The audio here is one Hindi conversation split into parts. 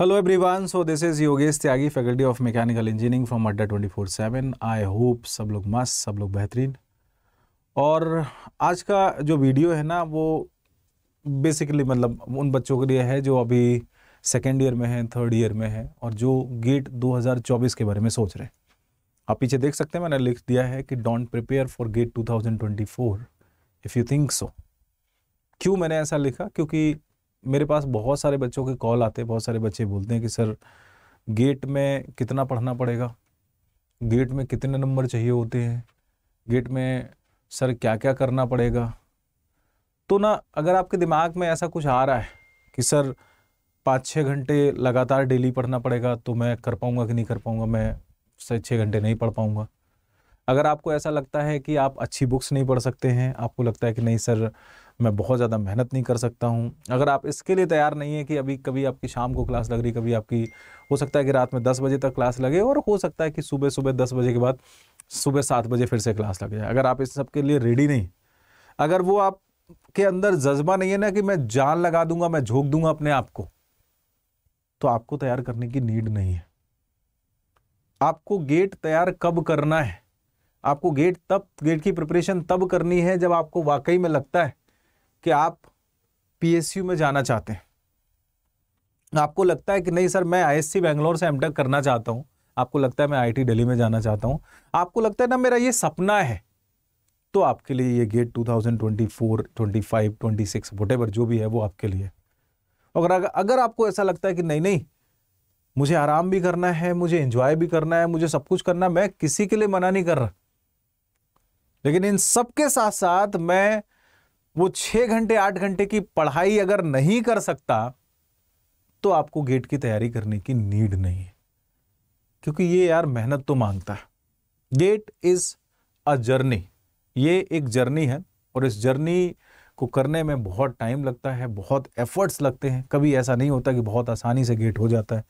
hello everyone so this is Yogesh Tyagi faculty of mechanical engineering from Adda twenty four seven I hope सब लोग मस्त सब लोग बेहतरीन और आज का जो वीडियो है ना वो बेसिकली मतलब उन बच्चों के लिए है जो अभी सेकेंड ईयर में हैं थर्ड ईयर में हैं और जो गेट 2024 के बारे में सोच रहे हैं आप पीछे देख सकते हैं मैंने लिख दिया है कि don't prepare for GATE 2024 if you think so क्यों मैंने ऐसा लिखा क्योंकि मेरे पास बहुत सारे बच्चों के कॉल आते हैं बहुत सारे बच्चे बोलते हैं कि सर गेट में कितना पढ़ना पड़ेगा गेट में कितने नंबर चाहिए होते हैं गेट में सर क्या क्या करना पड़ेगा तो ना अगर आपके दिमाग में ऐसा कुछ आ रहा है कि सर पाँच छः घंटे लगातार डेली पढ़ना पड़ेगा तो मैं कर पाऊँगा कि नहीं कर पाऊँगा मैं सर छः घंटे नहीं पढ़ पाऊँगा अगर आपको ऐसा लगता है कि आप अच्छी बुक्स नहीं पढ़ सकते हैं आपको लगता है कि नहीं सर मैं बहुत ज़्यादा मेहनत नहीं कर सकता हूँ अगर आप इसके लिए तैयार नहीं है कि अभी कभी आपकी शाम को क्लास लग रही कभी आपकी हो सकता है कि रात में दस बजे तक क्लास लगे और हो सकता है कि सुबह सुबह दस बजे के बाद सुबह सात बजे फिर से क्लास लग जाए अगर आप इस सब के लिए रेडी नहीं अगर वो आप के अंदर जज्बा नहीं है ना कि मैं जान लगा दूंगा मैं झोंक दूंगा अपने आप को तो आपको तैयार करने की नीड नहीं है आपको गेट तैयार कब करना है आपको गेट तब गेट की प्रिपरेशन तब करनी है जब आपको वाकई में लगता है कि आप पीएसयू में जाना चाहते हैं आपको लगता है कि नहीं सर मैं आईएससी बैंगलोर से एमटेक करना चाहता हूँ आपको लगता है मैं आईटी दिल्ली में जाना चाहता हूँ आपको लगता है ना मेरा ये सपना है तो आपके लिए ये गेट 2024, 25, 26 वोटेवर जो भी है वो आपके लिए अगर अगर आपको ऐसा लगता है कि नहीं नहीं मुझे आराम भी करना है मुझे एंजॉय भी करना है मुझे सब कुछ करना है मैं किसी के लिए मना नहीं कर रहा लेकिन इन सबके साथ साथ मैं वो छह घंटे आठ घंटे की पढ़ाई अगर नहीं कर सकता तो आपको गेट की तैयारी करने की नीड नहीं है क्योंकि ये यार मेहनत तो मांगता है गेट इज़ अ जर्नी ये एक जर्नी है और इस जर्नी को करने में बहुत टाइम लगता है बहुत एफर्ट्स लगते हैं कभी ऐसा नहीं होता कि बहुत आसानी से गेट हो जाता है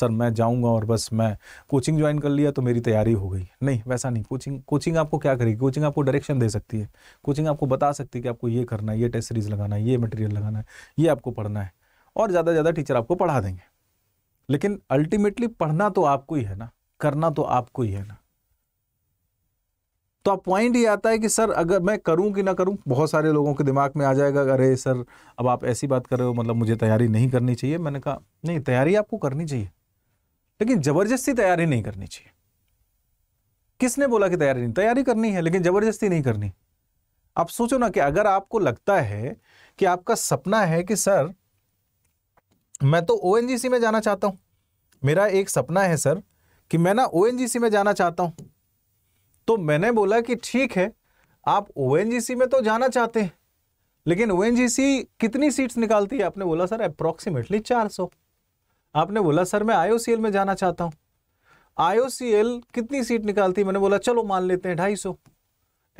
सर मैं जाऊँगा और बस मैं कोचिंग ज्वाइन कर लिया तो मेरी तैयारी हो गई नहीं वैसा नहीं कोचिंग कोचिंग आपको क्या करेगी कोचिंग आपको डायरेक्शन दे सकती है कोचिंग आपको बता सकती है कि आपको ये करना है ये टेस्ट सीरीज़ लगाना है ये मटेरियल लगाना है ये आपको पढ़ना है और ज़्यादा से ज़्यादा टीचर आपको पढ़ा देंगे लेकिन अल्टीमेटली पढ़ना तो आपको ही है ना करना तो आपको ही है ना तो अब पॉइंट ये आता है कि सर अगर मैं करूं कि ना करूं बहुत सारे लोगों के दिमाग में आ जाएगा अरे सर अब आप ऐसी बात कर रहे हो मतलब मुझे तैयारी नहीं करनी चाहिए मैंने कहा नहीं तैयारी आपको करनी चाहिए लेकिन ज़बरदस्ती तैयारी नहीं करनी चाहिए किसने बोला कि तैयारी नहीं तैयारी करनी है लेकिन ज़बरदस्ती नहीं करनी आप सोचो ना कि अगर आपको लगता है कि आपका सपना है कि सर मैं तो ओ में जाना चाहता हूं मेरा एक सपना है सर कि मैं ना ओ में जाना चाहता हूं तो मैंने बोला कि ठीक है आप ओ में तो जाना चाहते हैं लेकिन ओ कितनी सीट्स निकालती है आपने बोला सर अप्रोक्सीमेटली 400 आपने बोला सर मैं आई में जाना चाहता हूँ आई कितनी सीट निकालती है मैंने बोला चलो मान लेते हैं ढाई सौ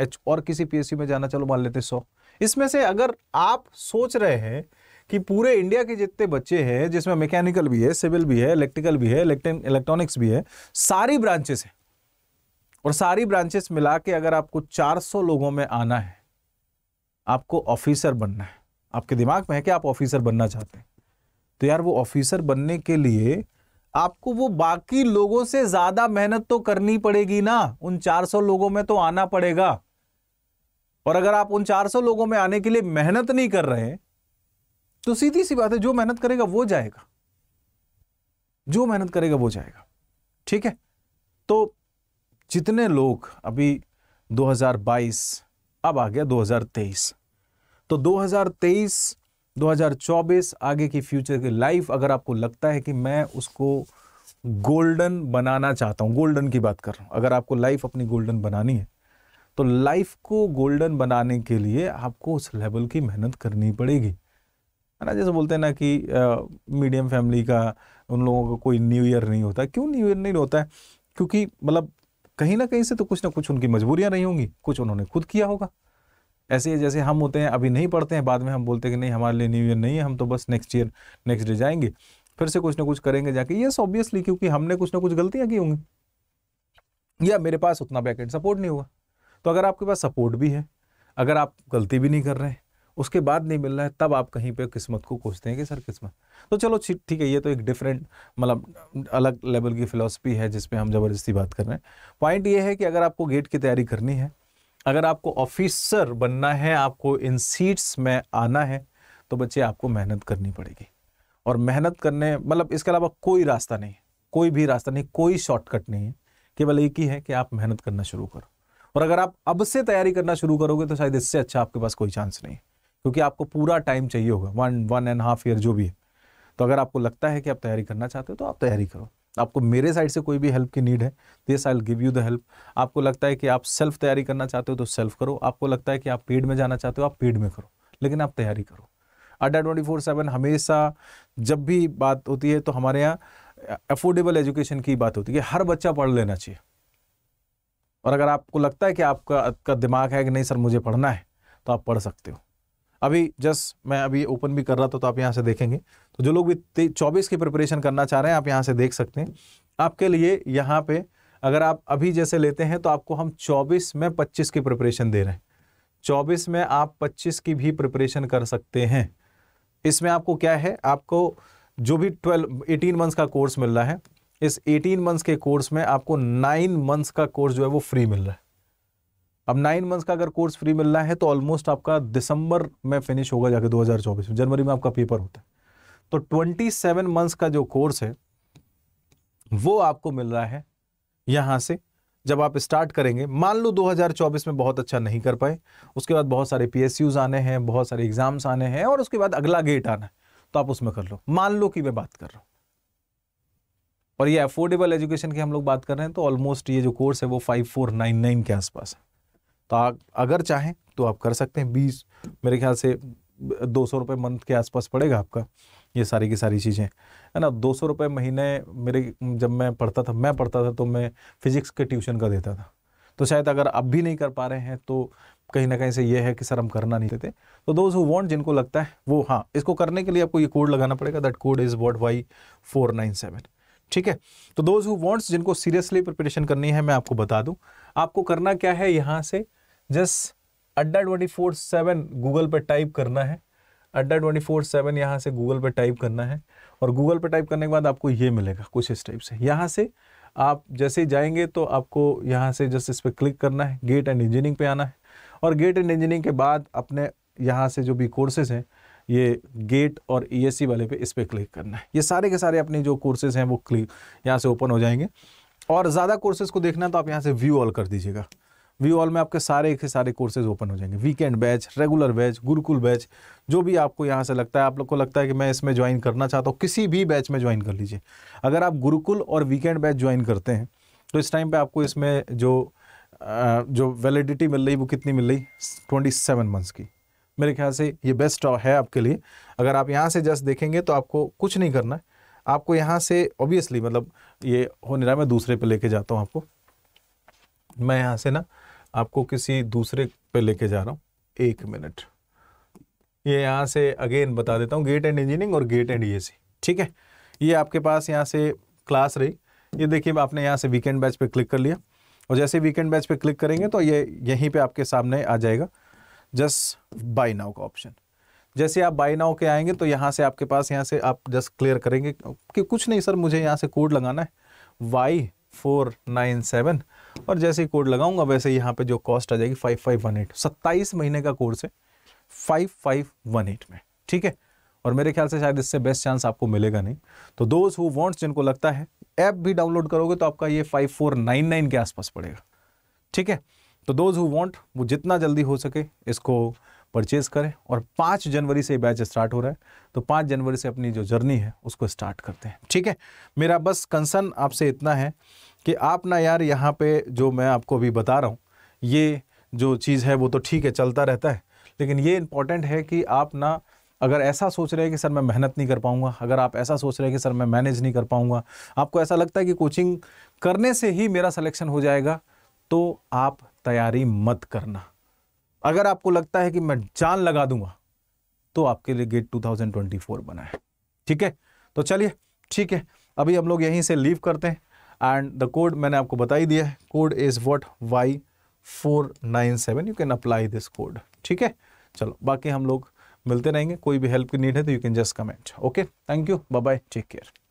एच और किसी पीएससी में जाना चलो मान लेते हैं सौ इसमें से अगर आप सोच रहे हैं कि पूरे इंडिया के जितने बच्चे हैं जिसमें मैकेनिकल भी है सिविल भी है इलेक्ट्रिकल भी है इलेक्ट्रॉनिक्स भी है सारी ब्रांचेस हैं और सारी ब्रांचेस मिला के अगर आपको 400 लोगों में आना है आपको ऑफिसर बनना है आपके दिमाग में है कि आप ऑफिसर बनना चाहते हैं तो यार वो ऑफिसर बनने के लिए आपको वो बाकी लोगों से ज्यादा मेहनत तो करनी पड़ेगी ना उन 400 लोगों में तो आना पड़ेगा और अगर आप उन 400 लोगों में आने के लिए मेहनत नहीं कर रहे तो सीधी सी बात है जो मेहनत करेगा वो जाएगा जो मेहनत करेगा वो जाएगा ठीक है तो जितने लोग अभी 2022 अब आ गया 2023 तो 2023 2024 आगे की फ्यूचर की लाइफ अगर आपको लगता है कि मैं उसको गोल्डन बनाना चाहता हूँ गोल्डन की बात कर रहा हूँ अगर आपको लाइफ अपनी गोल्डन बनानी है तो लाइफ को गोल्डन बनाने के लिए आपको उस लेवल की मेहनत करनी पड़ेगी है ना जैसे बोलते हैं ना कि मीडियम फैमिली का उन लोगों का कोई न्यू ईयर नहीं होता क्यों न्यू ईयर नहीं होता है क्योंकि मतलब कहीं ना कहीं से तो कुछ ना कुछ उनकी मजबूरियां रही होंगी कुछ उन्होंने खुद किया होगा ऐसे जैसे हम होते हैं अभी नहीं पढ़ते हैं बाद में हम बोलते हैं कि नहीं हमारे लिए न्यू ईयर नहीं है हम तो बस नेक्स्ट ईयर नेक्स्ट डे जाएंगे फिर से कुछ ना कुछ करेंगे जाके ये ऑब्वियसली क्योंकि हमने कुछ ना कुछ गलतियाँ की होंगी या मेरे पास उतना बैकेंड सपोर्ट नहीं हुआ तो अगर आपके पास सपोर्ट भी है अगर आप गलती भी नहीं कर रहे हैं उसके बाद नहीं मिल रहा है तब आप कहीं पे किस्मत को कोसते हैं कि सर किस्मत तो चलो ठीक है ये तो एक डिफरेंट मतलब अलग लेवल की फ़िलोसफी है जिसपे हम ज़बरदस्ती बात कर रहे हैं पॉइंट ये है कि अगर आपको गेट की तैयारी करनी है अगर आपको ऑफिसर बनना है आपको इन सीट्स में आना है तो बच्चे आपको मेहनत करनी पड़ेगी और मेहनत करने मतलब इसके अलावा कोई रास्ता नहीं कोई भी रास्ता नहीं कोई शॉर्टकट नहीं है केवल एक ही है कि आप मेहनत करना शुरू करो और अगर आप अब से तैयारी करना शुरू करोगे तो शायद इससे अच्छा आपके पास कोई चांस नहीं है क्योंकि आपको पूरा टाइम चाहिए होगा one one and half year जो भी है तो अगर आपको लगता है कि आप तैयारी करना चाहते हो तो आप तैयारी करो आपको मेरे साइड से कोई भी हेल्प की नीड है this I give you the help आपको लगता है कि आप सेल्फ तैयारी करना चाहते हो तो सेल्फ करो आपको लगता है कि आप पेड में जाना चाहते हो आप पेड में करो लेकिन आप तैयारी करो अड्डा ट्वेंटी फोर सेवन हमेशा जब भी बात होती है तो हमारे यहाँ अफोर्डेबल एजुकेशन की बात होती है हर बच्चा पढ़ लेना चाहिए और अगर आपको लगता है कि आपका का दिमाग है कि नहीं सर मुझे पढ़ना है तो आप पढ़ सकते हो अभी जस्ट मैं अभी ओपन भी कर रहा था तो आप यहाँ से देखेंगे तो जो लोग भी चौबीस की प्रिपरेशन करना चाह रहे हैं आप यहाँ से देख सकते हैं आपके लिए यहाँ पे अगर आप अभी जैसे लेते हैं तो आपको हम चौबीस में पच्चीस की प्रिपरेशन दे रहे हैं चौबीस में आप पच्चीस की भी प्रिपरेशन कर सकते हैं इसमें आपको क्या है आपको जो भी ट्वेल्व एटीन मंथ्स का कोर्स मिल रहा है इस एटीन मंथ्स के कोर्स में आपको नाइन मंथ्स का कोर्स जो है वो फ्री मिल रहा है अब नाइन मंथ्स का अगर कोर्स फ्री मिल रहा है तो ऑलमोस्ट आपका दिसंबर में फिनिश होगा जाके 2024 में जनवरी में आपका पेपर होता है तो 27 मंथ्स का जो कोर्स है वो आपको मिल रहा है यहाँ से जब आप स्टार्ट करेंगे मान लो 2024 में बहुत अच्छा नहीं कर पाए उसके बाद बहुत सारे पी आने हैं बहुत सारे एग्जाम्स आने हैं और उसके बाद अगला गेट आना है तो आप उसमें कर लो मान लो कि मैं बात कर रहा हूँ और ये अफोर्डेबल एजुकेशन की हम लोग बात कर रहे हैं तो ऑलमोस्ट ये जो कोर्स है वो फाइव फोर नाइन नाइन के आसपास है तो अगर चाहें तो आप कर सकते हैं बीस मेरे ख्याल से दो सौ रुपये मंथ के आसपास पड़ेगा आपका ये सारी की सारी चीज़ें है ना दो सौ रुपये महीने मेरे जब मैं पढ़ता था मैं पढ़ता था तो मैं फिज़िक्स के ट्यूशन का देता था तो शायद अगर अब भी नहीं कर पा रहे हैं तो कहीं ना कहीं से ये है कि सर हम करना नहीं देते तो दोज हु वांट जिनको लगता है वो हाँ इसको करने के लिए आपको ये कोड लगाना पड़ेगा that code is what Y four nine seven ठीक है तो दोज हु वांट्स जिनको सीरियसली प्रिपरेशन करनी है मैं आपको बता दूँ आपको करना क्या है यहाँ से just Adda twenty four seven Google पर टाइप करना है अड्डा ट्वेंटी फोर सेवन यहाँ से गूगल पर टाइप करना है और गूगल पर टाइप करने के बाद आपको ये मिलेगा कुछ इस टाइप से यहाँ से आप जैसे ही जाएंगे तो आपको यहाँ से जस्ट इस पर क्लिक करना है गेट एंड इंजीनियरिंग पे आना है और गेट एंड इंजीनियरिंग के बाद अपने यहाँ से जो भी कोर्सेज हैं ये गेट और ई e वाले पे इस पर क्लिक करना है ये सारे के सारे अपने जो कोर्सेज हैं वो क्लिक यहाँ से ओपन हो जाएंगे और ज़्यादा कोर्सेज को देखना है तो आप यहाँ से व्यू ऑल कर दीजिएगा वी ऑल में आपके सारे के सारे कोर्सेज ओपन हो जाएंगे weekend batch regular batch Gurukul batch जो भी आपको यहाँ से लगता है आप लोग को लगता है कि मैं इसमें ज्वाइन करना चाहता हूँ किसी भी बैच में ज्वाइन कर लीजिए अगर आप गुरुकुल और वीकेंड बैच ज्वाइन करते हैं तो इस टाइम पर आपको इसमें जो जो वैलिडिटी मिल रही वो कितनी मिल रही ट्वेंटी सेवन मंथ्स की मेरे ख्याल से ये बेस्ट है आपके लिए अगर आप यहाँ से जस्ट देखेंगे तो आपको कुछ नहीं करना है आपको यहाँ से ऑब्वियसली मतलब ये हो नहीं रहा मैं दूसरे पे लेके जाता हूँ आपको मैं यहाँ से ना आपको किसी दूसरे पे लेके जा रहा हूँ एक मिनट ये यहाँ से अगेन बता देता हूँ गेट एंड इंजीनियरिंग और गेट एंड ई ठीक है ये आपके पास यहाँ से क्लास रही ये देखिए आपने यहाँ से वीकेंड बैच पे क्लिक कर लिया और जैसे वीकेंड बैच पे क्लिक करेंगे तो ये यहीं पे आपके सामने आ जाएगा जस्ट बाई नाउ का ऑप्शन जैसे आप बाई नाउ के आएंगे तो यहाँ से आपके पास यहाँ से आप जस्ट क्लियर करेंगे कि कुछ नहीं सर मुझे यहाँ से कोड लगाना है वाई फोर नाइन सेवन और जैसे ही कोड लगाऊंगा वैसे यहाँ पे जो कॉस्ट आ जाएगी फाइव फाइव वन एट सत्ताईस महीने का कोर्स है फाइव फाइव वन एट में ठीक है और मेरे ख्याल से शायद इससे बेस्ट चांस आपको मिलेगा नहीं तो दोज हु वॉन्ट्स जिनको लगता है ऐप भी डाउनलोड करोगे तो आपका ये फाइव फोर नाइन नाइन के आसपास पड़ेगा ठीक है तो दोज हु वॉन्ट वो जितना जल्दी हो सके इसको परचेज़ करें और पाँच जनवरी से बैच स्टार्ट हो रहा है तो पाँच जनवरी से अपनी जो जर्नी है उसको स्टार्ट करते हैं ठीक है मेरा बस कंसर्न आपसे इतना है कि आप ना यार यहाँ पे जो मैं आपको अभी बता रहा हूँ ये जो चीज़ है वो तो ठीक है चलता रहता है लेकिन ये इम्पॉर्टेंट है कि आप ना अगर ऐसा सोच रहे हैं कि सर मैं मेहनत नहीं कर पाऊँगा अगर आप ऐसा सोच रहे हैं कि सर मैं मैनेज नहीं कर पाऊँगा आपको ऐसा लगता है कि कोचिंग करने से ही मेरा सलेक्शन हो जाएगा तो आप तैयारी मत करना अगर आपको लगता है कि मैं जान लगा दूंगा तो आपके लिए गेट 2024 बना है ठीक है तो चलिए ठीक है अभी हम लोग यहीं से लीव करते हैं एंड द कोड मैंने आपको बता ही दिया है code is what Y four nine seven you can apply this code ठीक है चलो बाकी हम लोग मिलते रहेंगे कोई भी हेल्प की नीड है तो you can just comment okay thank you bye bye take care